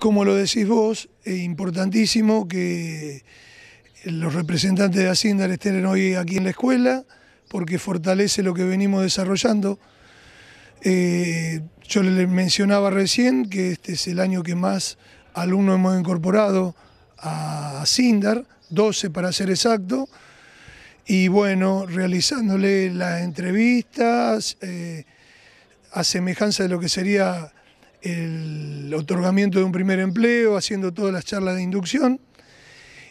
Como lo decís vos, es importantísimo que los representantes de Asindar estén hoy aquí en la escuela, porque fortalece lo que venimos desarrollando. Eh, yo les mencionaba recién que este es el año que más alumnos hemos incorporado a Asindar, 12 para ser exacto, y bueno, realizándole las entrevistas eh, a semejanza de lo que sería el otorgamiento de un primer empleo, haciendo todas las charlas de inducción.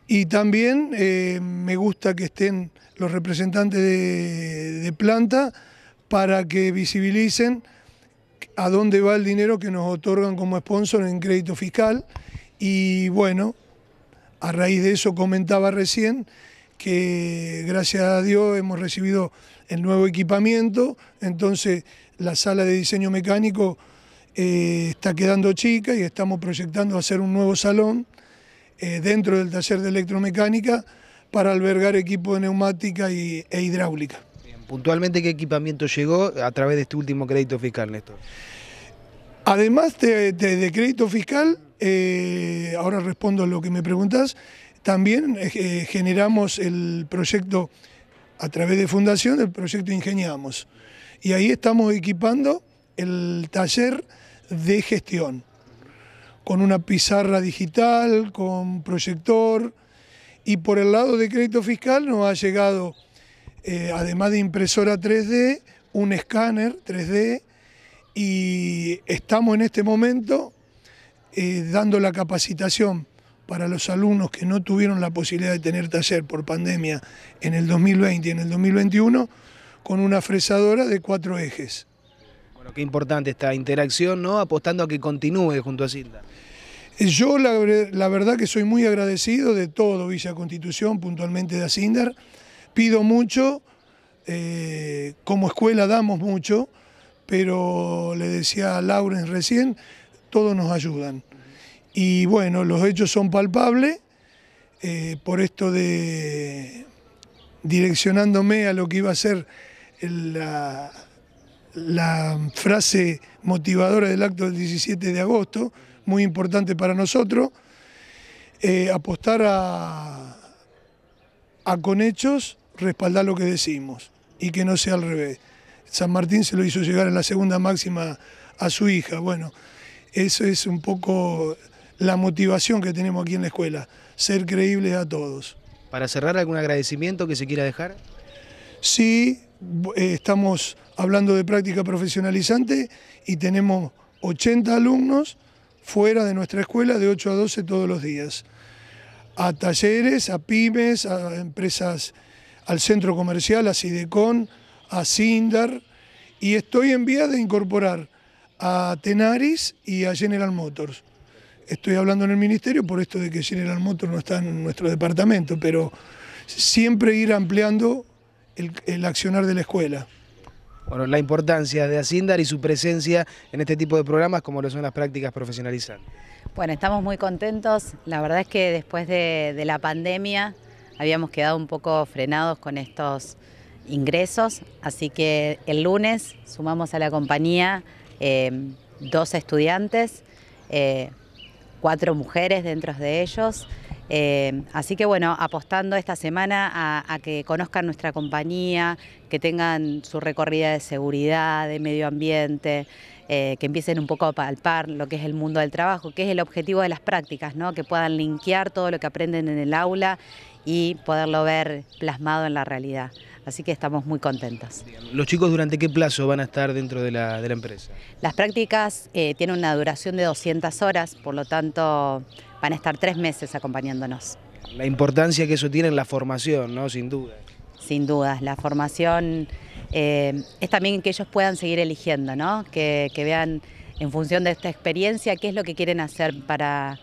Y también eh, me gusta que estén los representantes de planta para que visibilicen a dónde va el dinero que nos otorgan como sponsor en crédito fiscal. Y bueno, a raíz de eso comentaba recién que gracias a Dios hemos recibido el nuevo equipamiento, entonces la sala de diseño mecánico eh, está quedando chica y estamos proyectando hacer un nuevo salón eh, dentro del taller de electromecánica para albergar equipo de neumática y, e hidráulica. puntualmente, ¿qué equipamiento llegó a través de este último crédito fiscal, Néstor? Además de, crédito fiscal, eh, ahora respondo a lo que me preguntás, también generamos el proyecto a través de fundación, el proyecto Ingeniamos. Y ahí estamos equipando el taller de gestión, con una pizarra digital, con proyector, y por el lado de crédito fiscal nos ha llegado, eh, además de impresora 3D, un escáner 3D, y estamos en este momento eh, dando la capacitación para los alumnos que no tuvieron la posibilidad de tener taller por pandemia en el 2020 y en el 2021, con una fresadora de cuatro ejes qué importante esta interacción, ¿no? Apostando a que continúe junto a Silda. Yo la, verdad que soy muy agradecido de todo Villa Constitución, puntualmente de Asindar. Pido mucho, eh, como escuela damos mucho, pero le decía a Lauren recién, todos nos ayudan. Y bueno, los hechos son palpables, eh, por esto de direccionándome a lo que iba a ser la, la frase motivadora del acto del 17 de agosto, muy importante para nosotros, eh, apostar a, a con hechos respaldar lo que decimos y que no sea al revés. San Martín se lo hizo llegar en la segunda máxima a su hija. Bueno, eso es un poco la motivación que tenemos aquí en la escuela, ser creíbles a todos. Para cerrar, ¿algún agradecimiento que se quiera dejar? Sí, eh, estamos hablando de práctica profesionalizante y tenemos 80 alumnos fuera de nuestra escuela de 8 a 12 todos los días. A talleres, a pymes, a empresas, al centro comercial, a Sidecon, a Sindar y estoy en vía de incorporar a Tenaris y a General Motors. Estoy hablando en el ministerio por esto de que General Motors no está en nuestro departamento, pero siempre ir ampliando el, accionar de la escuela. Bueno, la importancia de Haciendar y su presencia en este tipo de programas como lo son las prácticas profesionalizantes. Bueno, estamos muy contentos. La verdad es que después de, la pandemia habíamos quedado un poco frenados con estos ingresos, así que el lunes sumamos a la compañía eh, dos estudiantes, eh, cuatro mujeres dentro de ellos. Eh, así que bueno, apostando esta semana a, a que conozcan nuestra compañía, que tengan su recorrida de seguridad, de medio ambiente, eh, que empiecen un poco a palpar lo que es el mundo del trabajo, que es el objetivo de las prácticas, ¿no? que puedan linkear todo lo que aprenden en el aula y poderlo ver plasmado en la realidad. Así que estamos muy contentos. ¿Los chicos durante qué plazo van a estar dentro de la, empresa? Las prácticas eh, tienen una duración de 200 horas, por lo tanto van a estar tres meses acompañándonos. La importancia que eso tiene en la formación, ¿no? Sin duda sin dudas. La formación eh, es también que ellos puedan seguir eligiendo, ¿no? Que, vean en función de esta experiencia qué es lo que quieren hacer para,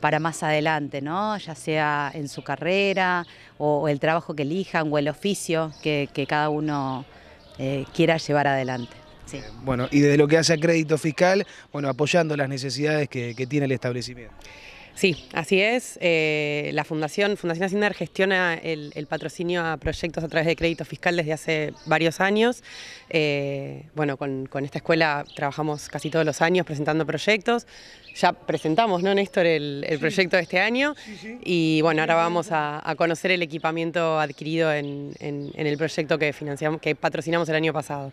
para más adelante, ¿no? ya sea en su carrera o, el trabajo que elijan o el oficio que, cada uno eh, quiera llevar adelante. Sí. Eh, bueno, y desde lo que hace a crédito fiscal, bueno, apoyando las necesidades que tiene el establecimiento. Sí, así es. Eh, la Fundación, Fundación Hacienda gestiona el, patrocinio a proyectos a través de crédito fiscal desde hace varios años. Eh, bueno, con, esta escuela trabajamos casi todos los años presentando proyectos. Ya presentamos, ¿no, Néstor, el, proyecto de este año? Y bueno, ahora vamos a, conocer el equipamiento adquirido en, el proyecto que financiamos, que patrocinamos el año pasado.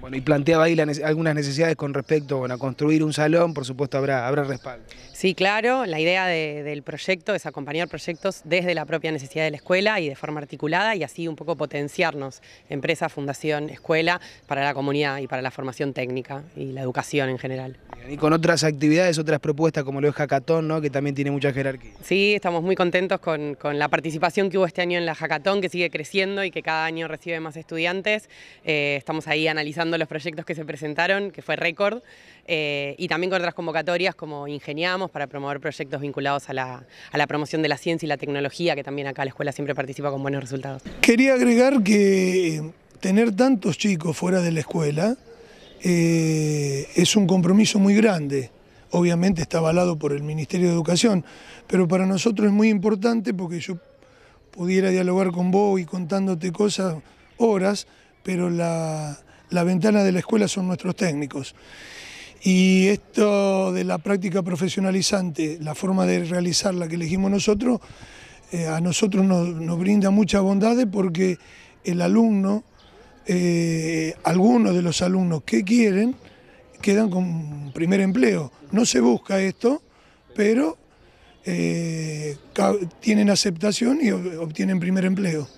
Bueno, y planteaba ahí algunas necesidades con respecto a construir un salón, por supuesto habrá, habrá respaldo. Sí, claro, la idea del proyecto es acompañar proyectos desde la propia necesidad de la escuela y de forma articulada y así un poco potenciarnos, empresa, fundación, escuela, para la comunidad y para la formación técnica y la educación en general. Y con otras actividades, otras propuestas como lo es Hackathon, que también tiene mucha jerarquía. Sí, estamos muy contentos con, con la participación que hubo este año en la Hackathon, que sigue creciendo y que cada año recibe más estudiantes. Eh, estamos ahí analizando los proyectos que se presentaron, que fue récord, eh, y también con otras convocatorias como Ingeniamos para promover proyectos vinculados a la, a la promoción de la ciencia y la tecnología, que también acá la escuela siempre participa con buenos resultados. Quería agregar que tener tantos chicos fuera de la escuela eh, es un compromiso muy grande. Obviamente está avalado por el Ministerio de Educación, pero para nosotros es muy importante porque yo pudiera dialogar con vos y contándote cosas horas, pero la, la ventana de la escuela son nuestros técnicos. Y esto de la práctica profesionalizante, la forma de realizarla que elegimos nosotros, eh, a nosotros nos, brinda mucha bondades porque el alumno, eh, algunos de los alumnos que quieren, quedan con primer empleo. No se busca esto, pero eh, tienen aceptación y obtienen primer empleo.